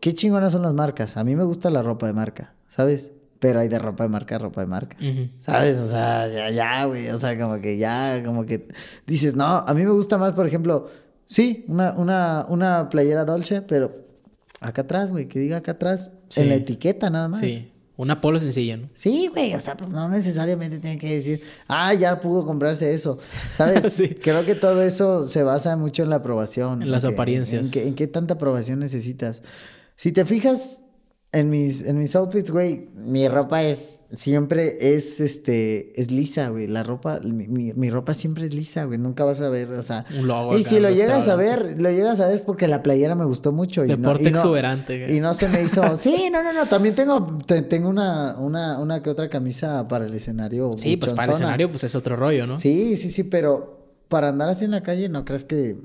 qué chingonas son las marcas. A mí me gusta la ropa de marca, ¿sabes? Pero hay de ropa de marca, ropa de marca. ¿Sabes? O sea, ya, ya, güey. O sea, como que ya, como que dices, no, a mí me gusta más, por ejemplo, sí, una, una, una playera Dolce, pero acá atrás, güey, que diga acá atrás, en la etiqueta nada más. Sí. Una polo sencilla, ¿no? Sí, güey, o sea, pues no necesariamente tiene que decir, ah, ya pudo comprarse eso, ¿sabes? Creo que todo eso se basa mucho en la aprobación. En las apariencias. En, qué, en, qué tanta aprobación necesitas. Si te fijas en mis, en mis outfits, güey, mi ropa es siempre es este es lisa, güey. La ropa, mi, ropa siempre es lisa, güey. Nunca vas a ver, o sea. y si lo llegas a ver, lo llegas a ver es porque la playera me gustó mucho. Y Deporte exuberante, güey. Y no se me hizo. sí, no, no, no. También tengo, tengo una, una, una que otra camisa para el escenario. Sí, pues para el escenario, pues es otro rollo, ¿no? Sí, sí, sí, pero para andar así en la calle, no crees que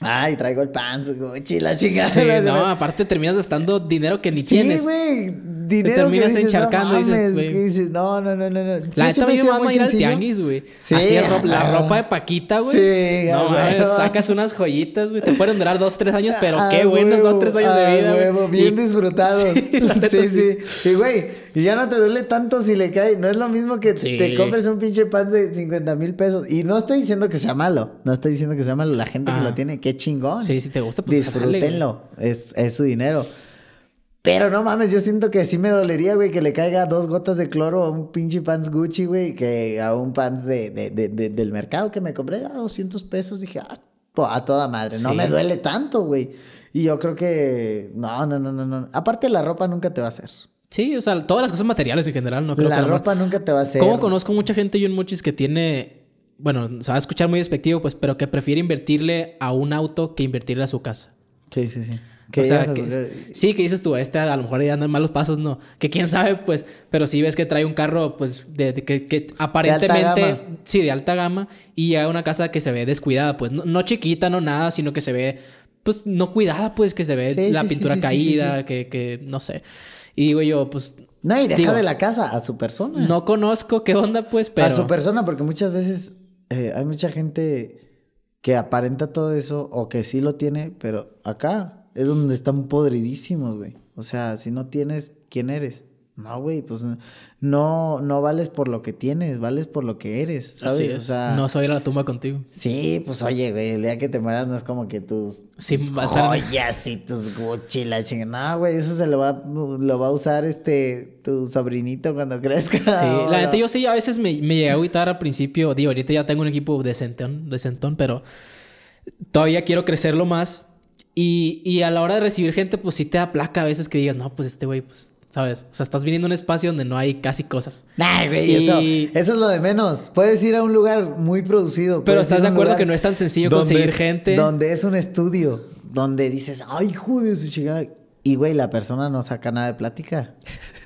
Ay, traigo el pants, Gucci, la chingada. Sí, no, aparte terminas gastando dinero que ni tienes. Sí, güey, dinero terminas encharcando no, dices, güey. dices, no, no, no, no. no. La neta me a ir al tianguis, güey. Sí, Así la ropa de Paquita, güey. Sí, No, güey, sacas unas joyitas, güey. Te pueden durar dos, tres años, pero qué buenos dos, tres años de vida. Huevo, bien disfrutados. Sí, sí, sí. Y, güey y ya no te duele tanto si le cae. No es lo mismo que te compres un pinche pan de 50 mil pesos. Y no estoy diciendo que sea malo. No estoy diciendo que sea malo. La gente que lo ah. tiene, qué chingón. Sí, si te gusta, pues disfrútenlo. es, su dinero. Pero no mames, yo siento que sí me dolería, güey, que le caiga dos gotas de cloro a un pinche pants Gucci, güey, que a un pan del mercado que me compré a 200 pesos. Dije, ah, a toda madre, no me duele tanto, güey. Y yo creo que, no, no, no, no, no. Aparte la ropa nunca te va a hacer. Sí, o sea, todas las cosas materiales en general, no creo la La ropa nunca te va a hacer... Como conozco mucha gente y un muchis que tiene... Bueno, se va a escuchar muy despectivo, pues, pero que prefiere invertirle a un auto que invertirle a su casa. Sí, sí, sí. o sea, que, sí, que dices tú, este a lo mejor ya andan malos pasos, no. Que quién sabe, pues, pero sí ves que trae un carro, pues, de, que, aparentemente, sí, de alta gama, y ya una casa que se ve descuidada, pues, no, chiquita, no nada, sino que se ve, pues, no cuidada, pues, que se ve la pintura caída, Que, que, no sé. Y güey yo, pues... No, y deja de la casa a su persona. No conozco qué onda, pues, pero... A su persona, porque muchas veces eh, hay mucha gente que aparenta todo eso o que sí lo tiene, pero acá es donde están podridísimos, güey. O sea, si no tienes, ¿quién eres? No, güey, pues no, no vales por lo que tienes, vales por lo que eres, ¿sabes? O sea, no soy la tumba contigo. Sí, pues oye, güey, el día que te mueras no es como que tus joyas y tus Gucci, No, güey, eso se lo va, lo va a usar este tu sobrinito cuando crezca. Sí, la gente yo sí, a veces me, me a agüitar al principio. Digo, ahorita ya tengo un equipo decentón, decentón, pero todavía quiero crecerlo más. Y, y a la hora de recibir gente, pues sí te da placa a veces que digas, no, pues este güey, pues ¿Sabes? O sea, estás viniendo un espacio donde no hay casi cosas. ¡Ay, güey, eso, es lo de menos. Puedes ir a un lugar muy producido. Pero estás de acuerdo que no es tan sencillo conseguir gente. Donde es un estudio, donde dices, ay, joder, su chingada. Y, güey, la persona no saca nada de plática.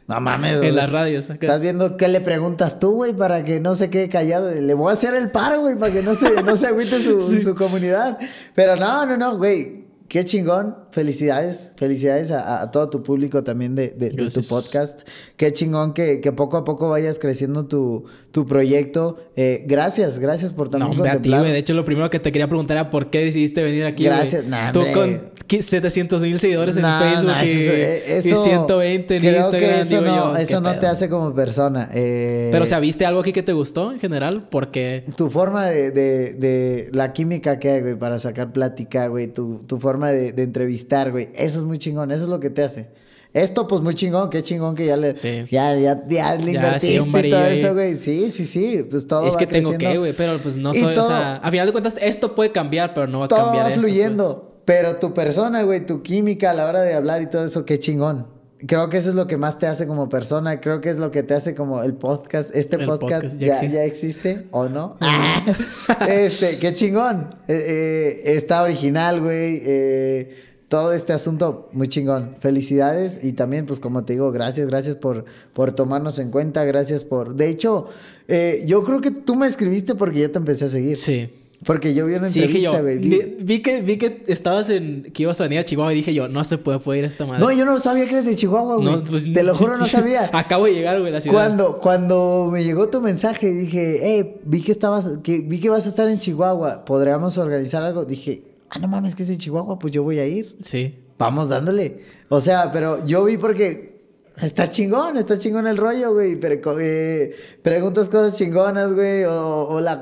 No mames. en la las radios. Estás viendo qué le preguntas tú, güey, para que no se quede callado. Le voy a hacer el paro, güey, para que no se, no agüite su, su comunidad. Pero no, no, no, güey. Qué chingón felicidades, felicidades a, todo tu público también de, tu podcast. Qué chingón que, poco a poco vayas creciendo tu, proyecto. Eh, gracias, gracias por también no, hombre, De hecho, lo primero que te quería preguntar era por qué decidiste venir aquí. Gracias, nada Tú con 700 mil seguidores en Facebook eso, y, 120 eh, en Que eso, no, eso no, te hace como persona. Eh. Pero, si ¿viste algo aquí que te gustó en general? Porque... Tu forma de, la química que hay, güey, para sacar plática, güey. Tu, tu forma de entrevistar güey. Eso es muy chingón, eso es lo que te hace. Esto, pues muy chingón, qué chingón que ya le, sí. ya, ya, ya invertiste y todo eso, güey. Sí, sí, sí, pues todo. Es que tengo que, güey, pero pues no soy, o sea, a final de cuentas, esto puede cambiar, pero no va a cambiar. Va pues. fluyendo, pero tu persona, güey, tu química a la hora de hablar y todo eso, qué chingón creo que eso es lo que más te hace como persona. Creo que es lo que te hace como el podcast. Este podcast, ya, ya, existe. o no. este, qué chingón. Eh, eh, está original, güey. Eh, todo este asunto muy chingón. Felicidades y también, pues como te digo, gracias, gracias por, por tomarnos en cuenta, gracias por... De hecho, eh, yo creo que tú me escribiste porque yo te empecé a seguir. Sí. Porque yo vi una entrevista, güey. Vi... que, vi que estabas en... que ibas a venir a Chihuahua y dije yo, no se puede, puede ir a esta madre. No, yo no sabía que eres de Chihuahua, güey. No, pues, te lo juro, no sabía. Acabo de llegar, güey, a la ciudad. Cuando, cuando me llegó tu mensaje, dije, eh, vi que estabas... Que, vi que vas a estar en Chihuahua, ¿podríamos organizar algo? Dije, ah, no mames, que es de Chihuahua, pues yo voy a ir. Sí. Vamos dándole. O sea, pero yo vi porque está chingón, está chingón el rollo, güey. Pero, eh, preguntas cosas chingonas, güey, o, la,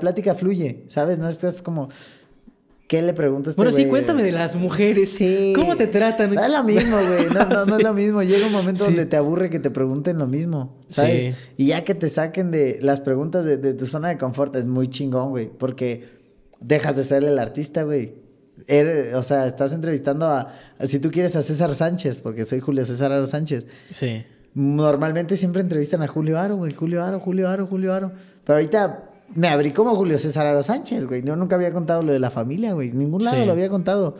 plática fluye, ¿sabes? No estás como... ¿Qué le preguntas? Este bueno, sí, cuéntame de las mujeres. Sí. ¿Cómo te tratan? es lo mismo, güey. No, no, es lo mismo. Llega un momento donde te aburre que te pregunten lo mismo. ¿sabes? Sí. Y ya que te saquen de las preguntas de, de tu zona de confort, es muy chingón, güey. Porque dejas de ser el artista, güey. Er, o sea, estás entrevistando a, si tú quieres, a César Sánchez, porque soy Julio César Aro Sánchez. Sí. Normalmente siempre entrevistan a Julio Aro, güey. Julio Aro, Julio Aro, Julio Aro. Pero ahorita me abrí como Julio César Aro Sánchez, güey. Yo nunca había contado lo de la familia, güey. ningún lado lo había contado.